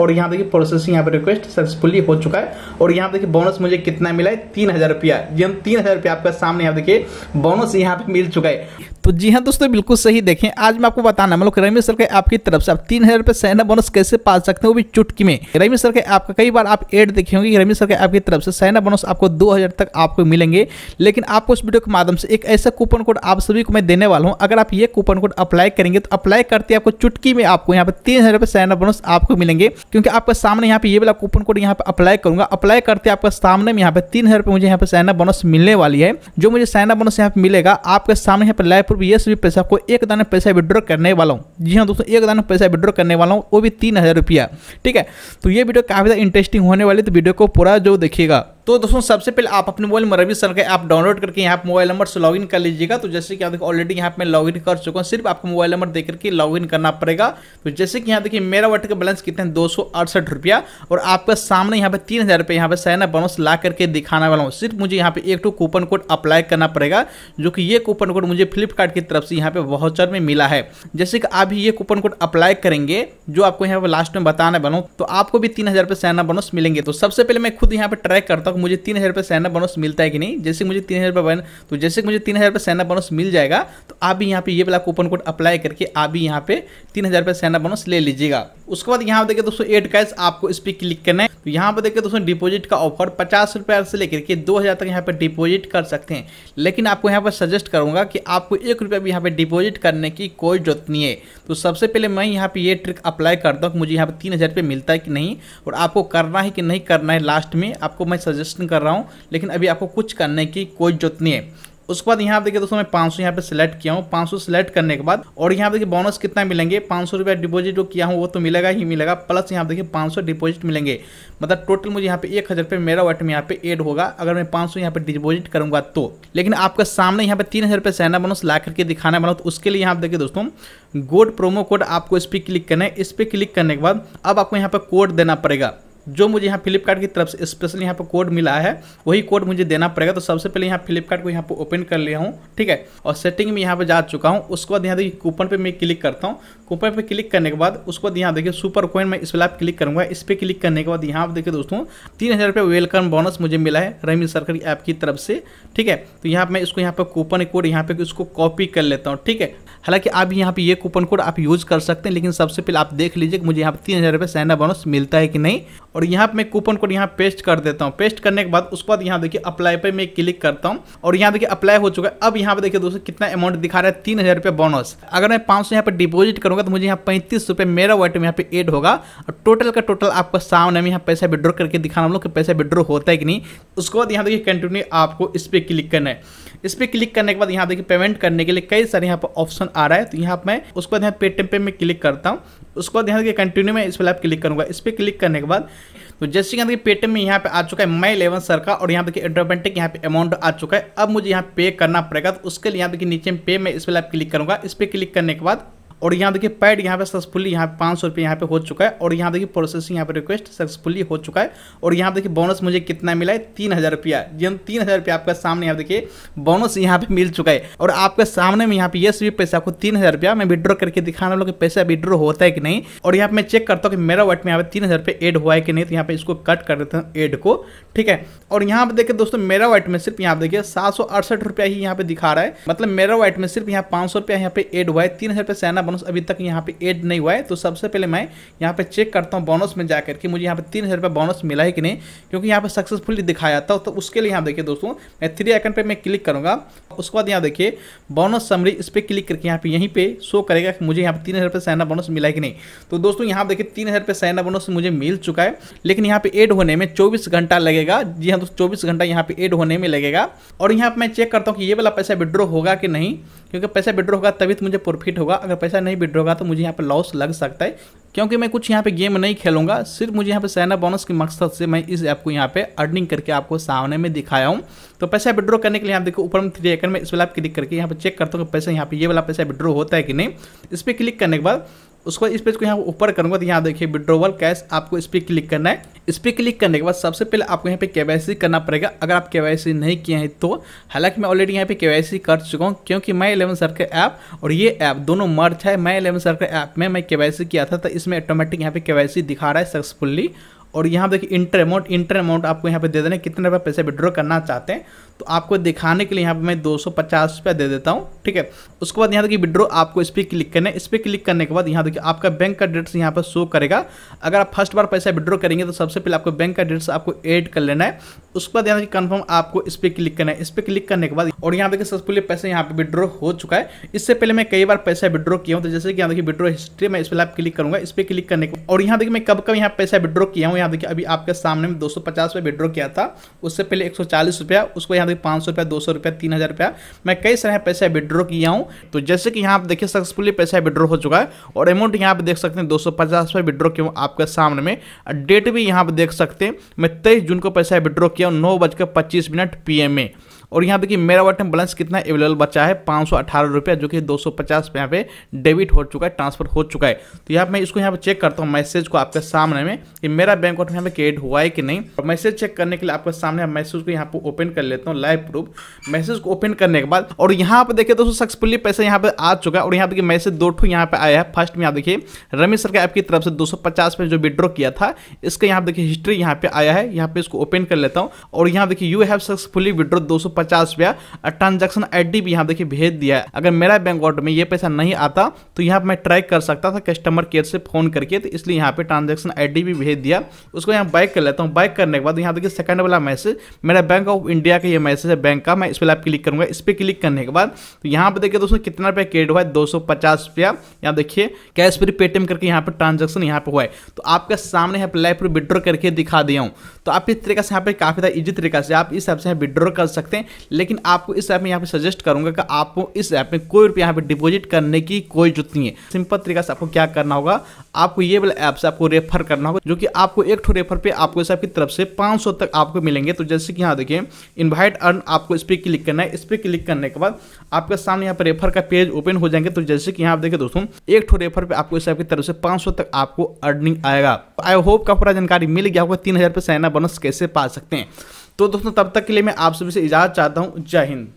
और यहाँ देखिए प्रोसेसिंग यहाँ पे रिक्वेस्ट सक्सेसफुली हो चुका है और यहाँ देखिए बोनस मुझे कितना मिला है तीन हजार रुपया जी तीन हजार रुपया आपका सामने यहाँ देखिए बोनस यहाँ पे मिल चुका है तो जी हाँ दोस्तों बिल्कुल सही देखें आज मैं आपको बताना मतलब रमेश सर के आपकी तरफ से आप तीन हजार रुपये सैना बोनस कैसे पा सकते हैं वो भी चुटकी में रमेश सर के आपका कई बार आप एड देखे होंगे रमेश सर के आपकी तरफ से सैना बोनस आपको दो हजार तक आपको मिलेंगे लेकिन आपको उस वीडियो के माध्यम से एक ऐसा कूपन कोड आप सभी को मैं देने वाला हूँ अगर आप ये कूपन कोड अप्लाई करेंगे तो अप्लाई करते आपको चुटकी में आपको यहाँ पर तीन हजार बोनस आपको मिलेंगे क्योंकि आपके सामने यहाँ पे ये वाला कूपन कोड यहाँ पे अप्लाई करूंगा अप्लाई करते आपका सामने में यहाँ पे तीन हज़ार मुझे यहाँ पे साइना बोनस मिलने वाली है जो मुझे साइना बोनस यहाँ पे मिलेगा आपके सामने यहाँ पे लाइव प्रूफ ये सभी पैसा को एक दाना पैसा विड्रॉ करने वाला हूँ जी हाँ दोस्तों एक दाना पैसा विड्रॉ करने वाला हूँ वो भी तीन ठीक है तो ये वीडियो काफ़ी ज़्यादा इंटरेस्टिंग होने वाली तो वीडियो को पूरा जो देखिएगा तो दोस्तों सबसे पहले आप अपने मोबाइल में रवि सर का ऐप डाउनलोड करके यहाँ पर मोबाइल नंबर से लॉगिन कर लीजिएगा तो जैसे कि आप देखो ऑलरेडी यहाँ पे मैं लॉगिन कर चुका हूँ सिर्फ आपको मोबाइल नंबर देकर के लॉगिन करना पड़ेगा तो जैसे कि यहाँ देखिए मेरा वाटर का बैलेंस कितना है दो रुपया और आपका सामने यहाँ पे तीन हज़ार रुपये यहाँ पे सैना बोनस ला करके दिखाने वाला हूँ सिर्फ मुझे यहाँ पे एक टू कूपन कोड अप्लाई करना पड़ेगा जो कि ये कूपन कोड मुझे फ्लिपकार्ट की तरफ से यहाँ पे वाउचर में मिला है जैसे कि आप ये कूपन कोड अप्लाई करेंगे जो आपको यहाँ पे लास्ट में बताना बनो तो आपको भी तीन हज़ार रुपये बोनस मिलेंगे तो सबसे पहले मैं खुद यहाँ पे ट्रैक करता हूँ कि मुझे तीन हज़ार रुपये सैना बोनस मिलता है कि नहीं जैसे मुझे तीन हज़ार रुपये तो जैसे मुझे तीन हज़ार रुपये सैना बोनस मिल जाएगा तो आप भी यहाँ पे ये वाला कूपन कोड अप्लाई करके आप भी यहाँ पे तीन हज़ार रुपये सैना बोनस ले लीजिएगा उसके बाद यहाँ देखिए दोस्तों एड कैश आपको इस पर क्लिक करना है तो यहाँ पर देखिए दोस्तों डिपॉजिट का ऑफर पचास रुपये से लेकर के दो हज़ार तक यहाँ पर डिपोजिट कर सकते हैं लेकिन आपको यहाँ पर सजेस्ट करूँगा कि आपको एक रुपया भी यहाँ पर डिपोजिट करने की कोई जरूरत नहीं है तो सबसे पहले मैं यहाँ पर ये ट्रिक अप्लाई करता हूँ मुझे यहाँ पर तीन हज़ार रुपये मिलता है कि नहीं और आपको करना है कि नहीं करना है लास्ट में आपको मैं सजेशन कर रहा हूँ लेकिन अभी आपको कुछ करने की कोई जरूरत नहीं है उसके बाद यहाँ देखिए दोस्तों मैं सौ यहाँ पे सिलेक्ट किया हूँ सौ सिलेक्ट करने के बाद और यहाँ देखिए बोनस कितना मिलेंगे पाँच सौ रुपया डिपोजिट जो किया हूँ वो तो मिलेगा ही मिलेगा प्लस यहाँ देखिए पाँच सौ डिपोजिट मिलेंगे मतलब टोटल मुझे यहाँ पे एक हज़ार रुपये मेरा वाइट में यहाँ पे एड होगा अगर मैं पाँच सौ यहाँ पे डिपोजिट करूँगा तो लेकिन आपका सामने यहाँ पे तीन हज़ार रुपये सहना बोनस ला करके दिखाना बनो तो उसके लिए यहाँ देखिए दोस्तों गोड प्रोमो कोड आपको इस पर क्लिक करना है इस पर क्लिक करने के बाद अब आपको यहाँ पर कोड देना पड़ेगा जो मुझे यहाँ फ्लिपकार्ट की तरफ से स्पेशल यहाँ पर कोड मिला है वही कोड मुझे देना पड़ेगा तो सबसे पहले यहाँ फ्लिपकार्ट को यहाँ पर ओपन कर लिया हूँ ठीक है और सेटिंग में यहाँ पर जा चुका हूँ उसके बाद यहाँ देखिए कूपन पर मैं क्लिक करता हूँ कूपन पर क्लिक करने के बाद उसके बाद यहाँ देखिए सुपर कोइन मैं इस पर क्लिक करूँगा इस पर क्लिक करने के बाद यहाँ पर देखिए दोस्तों तीन हज़ार रुपये वेलकम बोनस मुझे मिला है रमी सरकारी की ऐप की तरफ से ठीक है तो यहाँ मैं इसको यहाँ पर कूपन कोड यहाँ पर इसको कॉपी कर लेता हूँ ठीक है हालांकि आप यहाँ पर ये कूपन कोड आप यूज़ कर सकते हैं लेकिन सबसे पहले आप देख लीजिए कि मुझे यहाँ पर तीन हज़ार रुपये सैना बोनस मिलता है कि नहीं और यहाँ पे मैं कूपन कोड यहाँ पेस्ट कर देता हूँ पेस्ट करने के बाद उसके बाद यहाँ देखिए अप्लाई पे मैं क्लिक करता हूँ और यहाँ देखिए अप्लाई हो चुका है अब यहाँ पे देखिए दोस्तों कितना अमाउंट दिखा रहा है तीन हज़ार रुपये बोनस अगर मैं पाँच सौ यहाँ पर डिपोजिट करूँगा तो मुझे यहाँ पैंतीस रुपये मेरा में यहाँ पे एड होगा और टोटल का टोटल आपका सामने में यहाँ पैसा विड्रॉ करके दिखाना हम लोग कि पैसा विड्रॉ होता है कि नहीं उसके बाद यहाँ देखिए कंटिन्यू आपको इस पर क्लिक करना है इस पर क्लिक करने के बाद यहाँ देखिए पेमेंट करने के लिए कई सारे यहाँ पर ऑप्शन आ रहा है तो यहाँ मैं उसके बाद यहाँ पेटीएम पे मैं क्लिक करता हूँ उसके बाद यहाँ देखिए कंटिन्यू में इस पर आप क्लिक करूँगा इस पर क्लिक करने के बाद तो जैसे कि देखिए पेटीएम में यहाँ पे आ चुका है मई इलेवन सर का और यहाँ देखिए एडोमेटिक यहाँ पे अमाउंट आ चुका है अब मुझे यहाँ पे करना पड़ेगा तो उसके लिए यहाँ देखिए नीचे में पे मैं इस पर आप क्लिक करूँगा इस पर क्लिक करने के बाद और यहाँ देखिए पैड यहाँ पे सक्सेसफुली यहाँ पे पाँच सौ रुपये यहाँ पे हो चुका है और यहाँ देखिए प्रोसेसिंग यहाँ पे रिक्वेस्ट सक्सेसफुली हो चुका है और यहाँ देखिए बोनस मुझे कितना मिला है तीन हज़ार रुपया जी तीन हज़ार रुपया आपका सामने यहाँ देखिए बोनस यहाँ पे मिल चुका है और आपके सामने में यहाँ पे ये सभी पैसा आपको तीन हज़ार रुपया मैं विड्रॉ करके दिखाने वालों के पैसा विड्रॉ होता है कि नहीं और यहाँ पे मैं चेक करता हूँ कि मेरा वट में यहाँ पे तीन हज़ार रुपये एड हुआ है कि नहीं तो यहाँ पे इसको कट कर देता हूँ एड को ठीक है और यहाँ पर देखिए दोस्तों मेरा वट में सिर्फ यहाँ देखिए सात सौ अड़सठ रुपया ही यहाँ पे दिखा रहा है मतलब मेरा वट में सिर्फ यहाँ पाँच सौ रुपया यहाँ पे एड हुआ है तीन हज़ार रुपये बोनस अभी तक यहाँ पे एड नहीं हुआ है तो सबसे पहले मैं यहाँ पे चेक करता हूँ बोनस में जा करके मुझे यहाँ पे तीन हज़ार रुपये बोनस मिला है कि नहीं क्योंकि यहाँ पे सक्सेसफुली दिखाया था तो उसके लिए यहाँ देखिए दोस्तों मैं थ्री आइकन पर मैं क्लिक करूँगा उसके बाद यहाँ देखिए बोनस समरी इस पर क्लिक करके यहाँ पे यहीं पर शो करेगा कि मुझे यहाँ पर तीन हज़ार रुपये सैना बोनस मिला है कि नहीं तो दोस्तों यहाँ देखिए तीन हज़ार रुपये सैना बोनस मुझे मिल चुका है लेकिन यहाँ पर एड होने में चौबीस घंटा लगेगा जी हाँ दोस्तों चौबीस घंटा यहाँ पर एड होने में लगेगा और यहाँ पर मैं चेक करता हूँ कि ये वाला पैसा विड्रॉ होगा कि नहीं क्योंकि पैसा विड्रॉ होगा तभी तो मुझे प्रॉफिट होगा अगर पैसा पैसा नहीं विड्रॉ होगा तो मुझे यहाँ पर लॉस लग सकता है क्योंकि मैं कुछ यहाँ पे गेम नहीं खेलूंगा सिर्फ मुझे यहाँ पे सैना बोनस के मकसद से मैं इस ऐप को यहाँ पे अर्निंग करके आपको सामने में दिखाया हूँ तो पैसा विड्रॉ करने के लिए आप देखो ऊपर में थ्री एकड़ में इस वाला क्लिक करके यहाँ पे चेक करता हूँ कि पैसा यहाँ पे ये वाला पैसा विड्रॉ होता है कि नहीं इस पर क्लिक करने के बाद उसको इस पेज को यहाँ ऊपर करूँगा तो यहाँ देखिए विड्रोवल कैश आपको इस पर क्लिक करना है इस पर क्लिक करने के बाद सबसे पहले आपको यहाँ पे के करना पड़ेगा अगर आप के नहीं किए हैं तो हालांकि मैं ऑलरेडी यहाँ पे के कर चुका हूँ क्योंकि माई इलेवन सर का ऐप और ये ऐप दोनों मर्च है माई इलेवन सर का ऐप में मैं के किया था तो इसमें ऑटोमेटिक यहाँ पे के दिखा रहा है सक्सेसफुल्ली और यहाँ देखिए इंटर अमाउंट इंटर अमाउंट आपको यहाँ पे दे देना कितने रुपये पैसे विड्रॉ करना चाहते हैं तो आपको दिखाने के लिए यहाँ पे मैं दो सौ पचास रुपया दे देता हूँ ठीक है उसके बाद यहाँ देखिए विड्रॉ आपको इस पर क्लिक करना है इस पर क्लिक करने के बाद यहाँ देखिए आपका बैंक का डेट्स यहाँ पर शो करेगा अगर आप फर्स्ट बार पैसा विड्रॉ करेंगे तो सबसे पहले आपको बैंक का डेट्स आपको एड कर लेना है उसके बाद यहाँ देखिए कन्फर्म आपको इस पर क्लिक करना है इस पर क्लिक करने के बाद और यहाँ देखिए सबसे पैसे यहाँ पर विड्रॉ हो चुका है इससे पहले मैं कई बार पैसा विड्रॉ किया हूँ तो जैसे कि यहाँ देखिए विड्रॉ हिस्ट्री मैं इस पर आप क्लिक करूँगा इस पर क्लिक करने के और यहाँ देखिए मैं कब कब यहाँ पैसा विड्रॉ किया हूँ यहाँ देखिए अभी आपके सामने में दो सौ पचास रुपये विड्रॉ किया था उससे पहले एक सौ चालीस रुपया उसको यहाँ देखिए पाँच सौ रुपया दो सौ रुपया तीन हज़ार रुपया मैं कई सारे पैसे विड्रॉ किया हूँ तो जैसे कि यहाँ पर देखिए सक्सेसफुली पैसा विड्रॉ हो चुका है और अमाउंट यहाँ पर देख सकते हैं दो सौ पचास रुपये विड्रॉ किया आपके सामने में डेट भी यहाँ पर देख सकते हैं मैं तेईस जून को पैसा विड्रॉ किया हूँ नौ बजकर पच्चीस मिनट पी में और यहाँ पे कि मेरा वाट में बैलेंस कितना अवेलेबल बचा है पाँच सौ अठारह रुपया जो कि दो सौ पचास यहाँ पे डेबिट हो चुका है ट्रांसफर हो चुका है तो यहाँ मैं इसको यहाँ पे चेक करता हूँ मैसेज को आपके सामने में कि मेरा बैंक अकाउंट यहाँ पे क्रिएट हुआ है कि नहीं और मैसेज चेक करने के लिए आपके सामने मैसेज को यहाँ पे ओपन कर लेता हूँ लाइव प्रूफ मैसेज को ओपन करने के बाद और यहाँ पे देखिए दोस्तों सक्सेसफुली पैसा यहाँ पे आ चुका है और यहाँ पर मैसेज दो ठू यहाँ पे आया है फर्स्ट में यहाँ देखिए रमेश सर के ऐप की तरफ से दो सौ पचास में जो विड्रॉ किया था इसका यहाँ देखिए हिस्ट्री यहाँ पे आया है यहाँ पे इसको ओपन कर लेता हूँ और यहाँ देखिए यू हैव सक्सेसफुली विड्रॉ दो सौ पचास रुपया ट्रांजेक्शन आई डी भी यहाँ देखिए भेज दिया है अगर मेरा बैंक अकाउंट में ये पैसा नहीं आता तो यहाँ पर मैं ट्रैक कर सकता था कस्टमर केयर से फोन करके तो इसलिए यहाँ पे ट्रांजेक्शन आई भी भेज दिया उसको यहाँ बाइक कर लेता हूँ बाइक करने के बाद यहाँ देखिए सेकंड वाला मैसेज मेरा बैंक ऑफ इंडिया का ये मैसेज है बैंक का मैं इस पर आप क्लिक करूँगा इस पर क्लिक करने के बाद तो यहाँ पर देखिए दोस्तों कितना रुपया क्रेड हुआ है दो रुपया यहाँ देखिए कैश फ्री पेटीएम करके यहाँ पर ट्रांजेक्शन यहाँ पर हुआ है तो आपके सामने यहाँ पर लाइफ विड्रॉ करके दिखा दिया हूँ तो आप इस तरीके से यहाँ पर काफ़ी ज़्यादा इजी तरीका से आप इस हिसाब से विड्रॉ कर सकते हैं लेकिन आपको इस ऐप में यहाँ पे सजेस्ट करूंगा कि आपको इस ऐप में कोई रुपया यहाँ पे डिपॉजिट करने की कोई जरूरत नहीं है सिंपल तरीका से आपको क्या करना होगा आपको ये वाला ऐप से आपको रेफर करना होगा जो कि आपको एक ठो रेफर पे आपको इस ऐप की तरफ से 500 तक आपको मिलेंगे तो जैसे कि यहाँ देखिए इन्वाइट अर्न आपको इस पर क्लिक करना है इस पर क्लिक करने के बाद आपके सामने यहाँ पर रेफर का पेज ओपन हो जाएंगे तो जैसे कि यहाँ देखिए दोस्तों एक ठो रेफर पे आपको इस ऐप की तरफ से पाँच तक आपको अर्निंग आएगा आई होप का पूरा जानकारी मिल गया होगा तीन हजार रुपये साइन बनस कैसे पा सकते हैं तो दोस्तों तब तक के लिए मैं आप सभी से इजाज़त चाहता हूँ जय हिंद